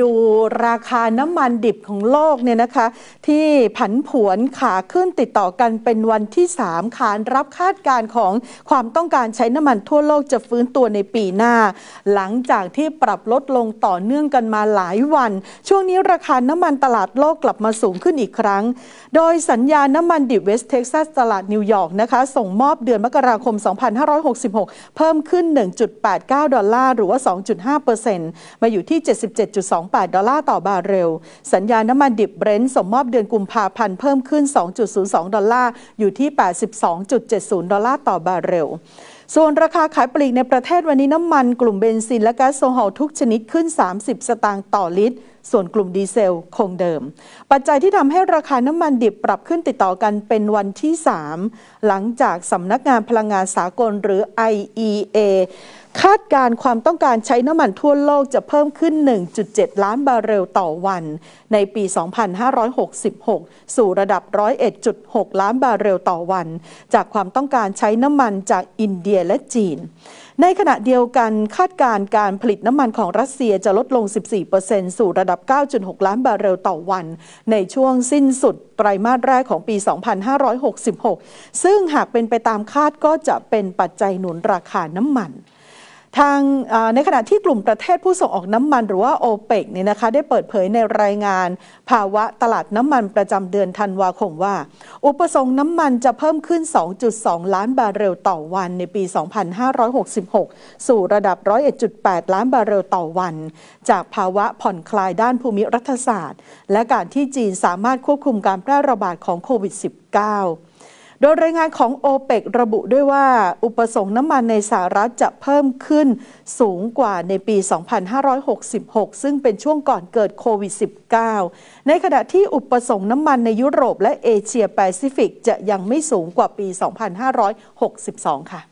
ดูราคาน้ำมันดิบของโลกเนี่ยนะคะ ที่ผันผวนขาขึ้นติดต่อกันเป็นวันที่3ขานรับคาดการณ์ของความต้องการใช้น้ำมันทั่วโลกจะฟื้นตัวในปีหน้า หลังจากที่ปรับลดลงต่อเนื่องกันมาหลายวัน ช่วงนี้ราคาน้ำมันตลาดโลกกลับมาสูงขึ้นอีกครั้ง โดยสัญญาน้ำมันดิบเวส เท็กซัสตลาดนิวยอร์กนะคะส่งมอบเดือนมกราคม 2566 เพิ่มขึ้น 1.89 ดอลลาร์หรือว่า 2.5%เเปอร์์ซ็นตมาอยู่ที่ 77.2 2 8ดอลลาร์ต่อบาร์เรล สัญญาน้ำมันดิบเบรนท์สมมอบเดือนกุมภาพันธ์เพิ่มขึ้น 2.02 ดอลลาร์ อยู่ที่ 82.70 ดอลลาร์ต่อบาร์เรล ส่วนราคาขายปลีกในประเทศวันนี้น้ำมันกลุ่มเบนซิน และก๊าซโซฮอลทุกชนิดขึ้น 30 สตางค์ต่อลิตร ส่วนกลุ่มดีเซลคงเดิม ปัจจัยที่ทำให้ราคาน้ำมันดิบปรับขึ้นติดต่อกันเป็นวันที่ 3 หลังจากสำนักงานพลังงานสากลหรือ IEA คาดการความต้องการใช้น้ำมันทั่วโลกจะเพิ่มขึ้น 1.7 ล้านบาร์เรลต่อวัน ในปี 2566 สู่ระดับ 101.6 ล้านบาร์เรลต่อวัน จากความต้องการใช้น้ำมันจากอินเดียและจีน ในขณะเดียวกันคาดการการผลิตน้ำมันของรัสเซียจะลดลง 14%สู่ระดับ 9.6 ล้านบาร์เรลต่อวัน ในช่วงสิ้นสุดไตรมาสแรกของปี 2566 ซึ่งหากเป็นไปตามคาดก็จะเป็นปัจจัยหนุนราคาน้ำมันทางในขณะที่กลุ่มประเทศผู้ส่งออกน้ำมันหรือว่าโอเปกเนี่ยนะคะได้เปิดเผยในรายงาน ภาวะตลาดน้ำมันประจำเดือนธันวาคมว่า อุปสงค์น้ำมันจะเพิ่มขึ้น 2.2 ล้านบาร์เรลต่อวันในปี 2566 สู่ระดับ 101.8 ล้านบาร์เรลต่อวัน จากภาวะผ่อนคลายด้านภูมิรัฐศาสตร์ และการที่จีนสามารถควบคุมการแพร่ระบาดของโควิด -19 โดยรายงานของโอเปกระบุด้วยว่า อุปสงค์น้ำมันในสหรัฐจะเพิ่มขึ้น สูงกว่าในปี 2566 ซึ่งเป็นช่วงก่อนเกิดโควิด -19 ในขณะที่อุปสงค์น้ำมันในยุโรปและเอเชียแปซิฟิก จะยังไม่สูงกว่าปี 2562 ค่ะ